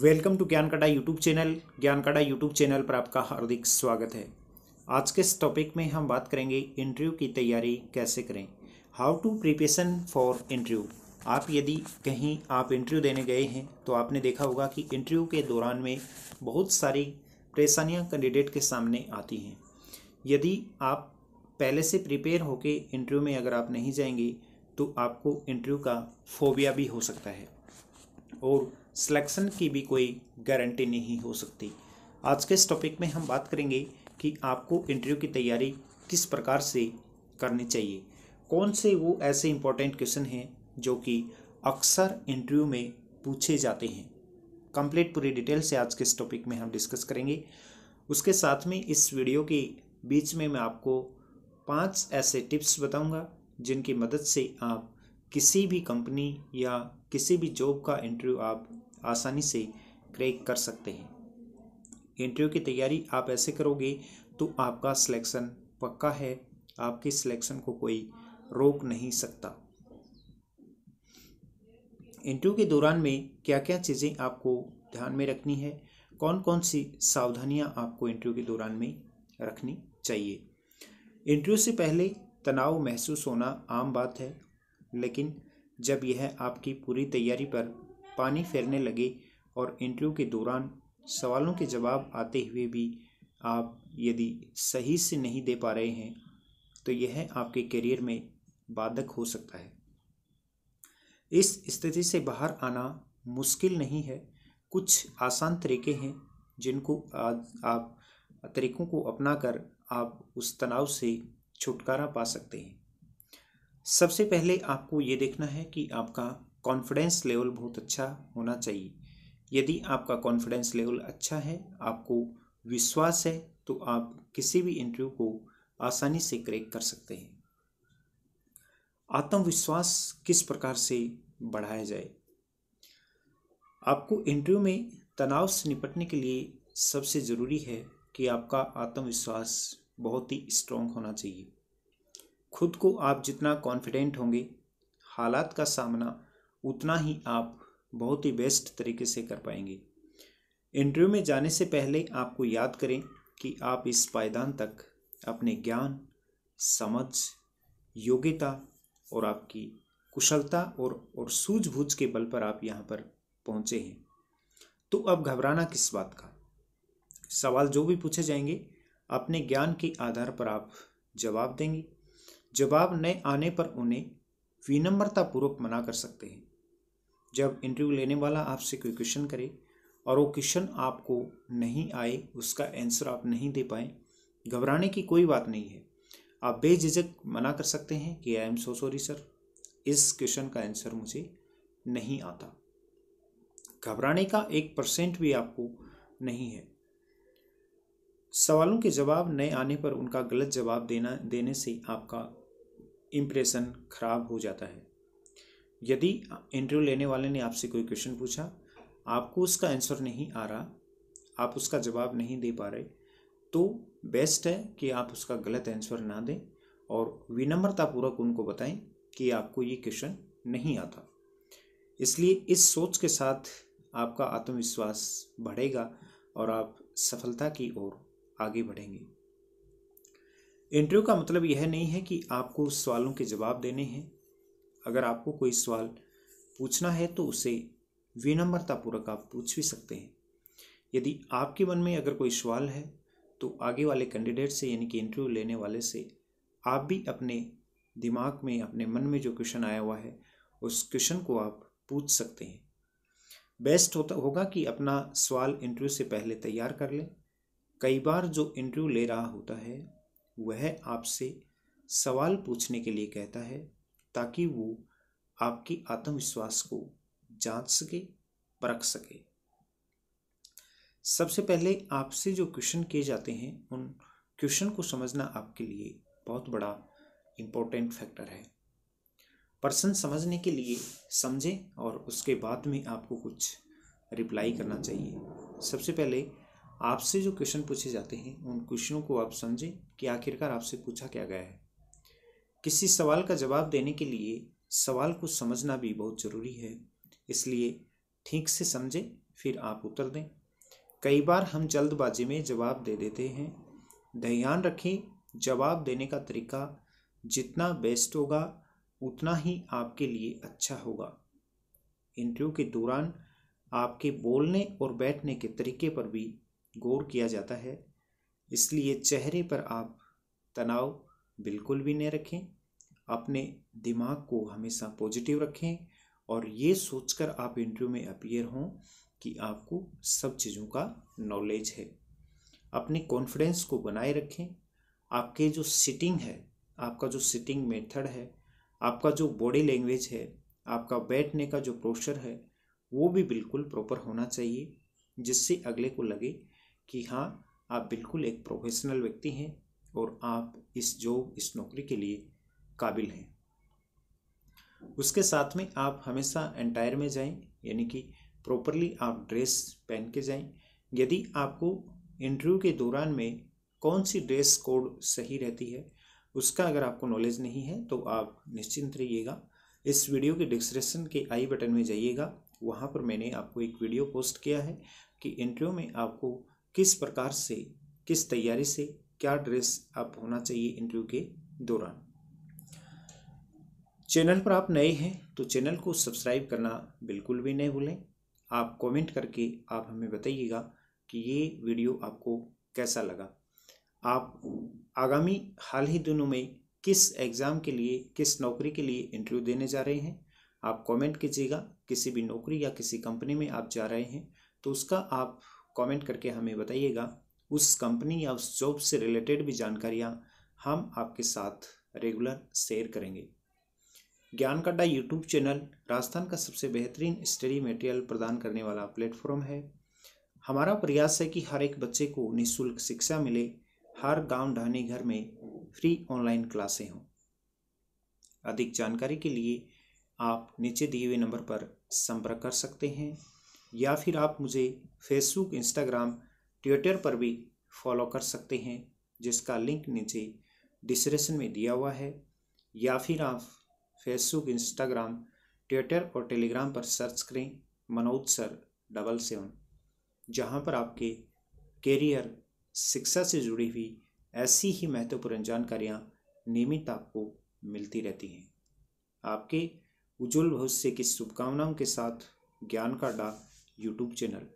welcome to ज्ञान काटा YouTube channel ज्ञान काटा यूट्यूब चैनल पर आपका हार्दिक स्वागत है आज के इस टॉपिक में हम बात करेंगे इंटरव्यू की तैयारी कैसे करें how to preparation for interview आप यदि कहीं आप इंटरव्यू देने गए हैं तो आपने देखा होगा कि इंटरव्यू के दौरान में बहुत सारी परेशानियाँ कैंडिडेट के सामने आती हैं यदि आप पहले से प्रिपेयर होके इंटरव्यू में अगर आप नहीं जाएंगे तो आपको इंटरव्यू का फोबिया भी हो सकता है और सिलेक्शन की भी कोई गारंटी नहीं हो सकती आज के इस टॉपिक में हम बात करेंगे कि आपको इंटरव्यू की तैयारी किस प्रकार से करनी चाहिए कौन से वो ऐसे इंपॉर्टेंट क्वेश्चन हैं जो कि अक्सर इंटरव्यू में पूछे जाते हैं कंप्लीट पूरी डिटेल से आज के इस टॉपिक में हम डिस्कस करेंगे उसके साथ में इस वीडियो के बीच में मैं आपको पांच ऐसे टिप्स बताऊंगा जिनकी मदद से आप किसी भी कंपनी या किसी भी जॉब का इंटरव्यू आप आसानी से क्रैक कर सकते हैं इंटरव्यू की तैयारी आप ऐसे करोगे तो आपका सिलेक्शन पक्का है आपके सिलेक्शन को कोई रोक नहीं सकता इंटरव्यू के दौरान में क्या क्या चीज़ें आपको ध्यान में रखनी है कौन कौन सी सावधानियां आपको इंटरव्यू के दौरान में रखनी चाहिए इंटरव्यू से पहले तनाव महसूस होना आम बात है लेकिन जब यह आपकी पूरी तैयारी पर पानी फेरने लगे और इंटरव्यू के दौरान सवालों के जवाब आते हुए भी आप यदि सही से नहीं दे पा रहे हैं तो यह आपके करियर में बाधक हो सकता है इस स्थिति से बाहर आना मुश्किल नहीं है कुछ आसान तरीके हैं जिनको आज आप तरीकों को अपनाकर आप उस तनाव से छुटकारा पा सकते हैं सबसे पहले आपको ये देखना है कि आपका कॉन्फिडेंस लेवल बहुत अच्छा होना चाहिए यदि आपका कॉन्फिडेंस लेवल अच्छा है आपको विश्वास है तो आप किसी भी इंटरव्यू को आसानी से क्रैक कर सकते हैं आत्मविश्वास किस प्रकार से बढ़ाया जाए आपको इंटरव्यू में तनाव से निपटने के लिए सबसे ज़रूरी है कि आपका आत्मविश्वास बहुत ही स्ट्रांग होना चाहिए खुद को आप जितना कॉन्फिडेंट होंगे हालात का सामना उतना ही आप बहुत ही बेस्ट तरीके से कर पाएंगे इंटरव्यू में जाने से पहले आपको याद करें कि आप इस पायदान तक अपने ज्ञान समझ योग्यता और आपकी कुशलता और और सूझबूझ के बल पर आप यहाँ पर पहुँचे हैं तो अब घबराना किस बात का सवाल जो भी पूछे जाएंगे अपने ज्ञान के आधार पर आप जवाब देंगे जवाब न आने पर उन्हें विनम्रतापूर्वक मना कर सकते हैं जब इंटरव्यू लेने वाला आपसे कोई क्वेश्चन करे और वो क्वेश्चन आपको नहीं आए उसका आंसर आप नहीं दे पाए घबराने की कोई बात नहीं है आप बेझिझक मना कर सकते हैं कि I am so sorry sir इस क्वेश्चन का आंसर मुझे नहीं आता घबराने का एक परसेंट भी आपको नहीं है सवालों के जवाब नए आने पर उनका गलत जवाब देना देने से आपका इम्प्रेशन खराब हो जाता है यदि इंटरव्यू लेने वाले ने आपसे कोई क्वेश्चन पूछा आपको उसका आंसर नहीं आ रहा आप उसका जवाब नहीं दे पा रहे तो बेस्ट है कि आप उसका गलत आंसर ना दें और विनम्रतापूर्वक उनको बताएं कि आपको ये क्वेश्चन नहीं आता इसलिए इस सोच के साथ आपका आत्मविश्वास बढ़ेगा और आप सफलता की ओर आगे बढ़ेंगे इंटरव्यू का मतलब यह नहीं है कि आपको उस सवालों के जवाब देने हैं अगर आपको कोई सवाल पूछना है तो उसे विनम्रतापूर्वक आप पूछ भी सकते हैं यदि आपके मन में अगर कोई सवाल है तो आगे वाले कैंडिडेट से यानी कि इंटरव्यू लेने वाले से आप भी अपने दिमाग में अपने मन में जो क्वेश्चन आया हुआ है उस क्वेश्चन को आप पूछ सकते हैं बेस्ट होता होगा कि अपना सवाल इंटरव्यू से पहले तैयार कर लें कई बार जो इंटरव्यू ले रहा होता है वह आपसे सवाल पूछने के लिए कहता है ताकि वो आपके आत्मविश्वास को जांच सके परख सके सबसे पहले आपसे जो क्वेश्चन किए जाते हैं उन क्वेश्चन को समझना आपके लिए बहुत बड़ा इम्पोर्टेंट फैक्टर है पर्सन समझने के लिए समझें और उसके बाद में आपको कुछ रिप्लाई करना चाहिए सबसे पहले आपसे जो क्वेश्चन पूछे जाते हैं उन क्वेश्चनों को आप समझें कि आखिरकार आपसे पूछा क्या गया है किसी सवाल का जवाब देने के लिए सवाल को समझना भी बहुत ज़रूरी है इसलिए ठीक से समझें फिर आप उत्तर दें कई बार हम जल्दबाजी में जवाब दे देते हैं ध्यान रखें जवाब देने का तरीका जितना बेस्ट होगा उतना ही आपके लिए अच्छा होगा इंटरव्यू के दौरान आपके बोलने और बैठने के तरीके पर भी गौर किया जाता है इसलिए चेहरे पर आप तनाव बिल्कुल भी नहीं रखें अपने दिमाग को हमेशा पॉजिटिव रखें और ये सोचकर आप इंटरव्यू में अपियर हों कि आपको सब चीज़ों का नॉलेज है अपने कॉन्फिडेंस को बनाए रखें आपके जो सिटिंग है आपका जो सिटिंग मेथड है आपका जो बॉडी लैंग्वेज है आपका बैठने का जो प्रोशर है वो भी बिल्कुल प्रॉपर होना चाहिए जिससे अगले को लगे कि हाँ आप बिल्कुल एक प्रोफेशनल व्यक्ति हैं और आप इस जॉब इस नौकरी के लिए काबिल हैं उसके साथ में आप हमेशा एंटायर में जाएं यानी कि प्रॉपरली आप ड्रेस पहन के जाएं यदि आपको इंटरव्यू के दौरान में कौन सी ड्रेस कोड सही रहती है उसका अगर आपको नॉलेज नहीं है तो आप निश्चिंत रहिएगा इस वीडियो के डिस्क्रिप्शन के आई बटन में जाइएगा वहाँ पर मैंने आपको एक वीडियो पोस्ट किया है कि इंटरव्यू में आपको किस प्रकार से किस तैयारी से क्या ड्रेस आप होना चाहिए इंटरव्यू के दौरान चैनल पर आप नए हैं तो चैनल को सब्सक्राइब करना बिल्कुल भी नहीं भूलें आप कमेंट करके आप हमें बताइएगा कि ये वीडियो आपको कैसा लगा आप आगामी हाल ही दिनों में किस एग्ज़ाम के लिए किस नौकरी के लिए इंटरव्यू देने जा रहे हैं आप कमेंट कीजिएगा किसी भी नौकरी या किसी कंपनी में आप जा रहे हैं तो उसका आप कमेंट करके हमें बताइएगा उस कंपनी या उस जॉब से रिलेटेड भी जानकारियाँ हम आपके साथ रेगुलर शेयर करेंगे ज्ञान काड्डा यूट्यूब चैनल राजस्थान का सबसे बेहतरीन स्टडी मटेरियल प्रदान करने वाला प्लेटफॉर्म है हमारा प्रयास है कि हर एक बच्चे को निःशुल्क शिक्षा मिले हर गांव ढाने घर में फ्री ऑनलाइन क्लासें हों अधिक जानकारी के लिए आप नीचे दिए हुए नंबर पर संपर्क कर सकते हैं या फिर आप मुझे फेसबुक इंस्टाग्राम ट्विटर पर भी फॉलो कर सकते हैं जिसका लिंक नीचे डिस्क्रिप्शन में दिया हुआ है या फिर आप फेसबुक इंस्टाग्राम ट्विटर और टेलीग्राम पर सर्च करें मनोज सर डबल सेवन जहाँ पर आपके कैरियर शिक्षा से जुड़ी हुई ऐसी ही महत्वपूर्ण जानकारियाँ नियमित आपको मिलती रहती हैं आपके उज्जवल भविष्य की शुभकामनाओं के साथ ज्ञान का डाक यूट्यूब चैनल